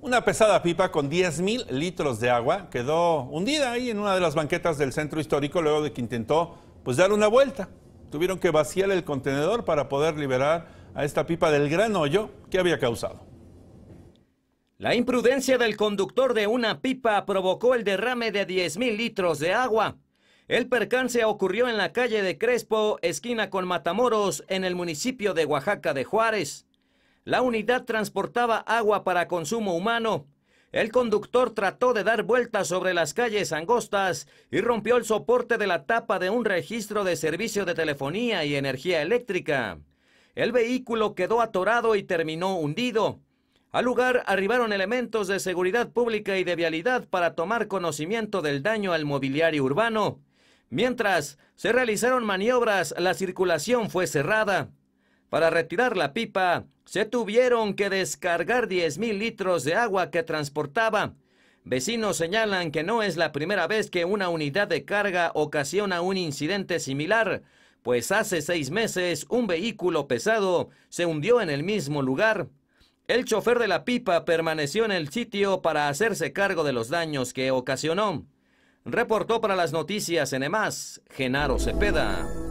Una pesada pipa con 10.000 litros de agua quedó hundida ahí en una de las banquetas del centro histórico luego de que intentó pues dar una vuelta. Tuvieron que vaciar el contenedor para poder liberar a esta pipa del gran hoyo que había causado. La imprudencia del conductor de una pipa provocó el derrame de 10.000 litros de agua. El percance ocurrió en la calle de Crespo, esquina con Matamoros, en el municipio de Oaxaca de Juárez. La unidad transportaba agua para consumo humano. El conductor trató de dar vueltas sobre las calles angostas y rompió el soporte de la tapa de un registro de servicio de telefonía y energía eléctrica. El vehículo quedó atorado y terminó hundido. Al lugar arribaron elementos de seguridad pública y de vialidad para tomar conocimiento del daño al mobiliario urbano. Mientras se realizaron maniobras, la circulación fue cerrada. Para retirar la pipa, se tuvieron que descargar 10.000 litros de agua que transportaba. Vecinos señalan que no es la primera vez que una unidad de carga ocasiona un incidente similar, pues hace seis meses un vehículo pesado se hundió en el mismo lugar. El chofer de la pipa permaneció en el sitio para hacerse cargo de los daños que ocasionó. Reportó para las noticias en Emas, Genaro Cepeda.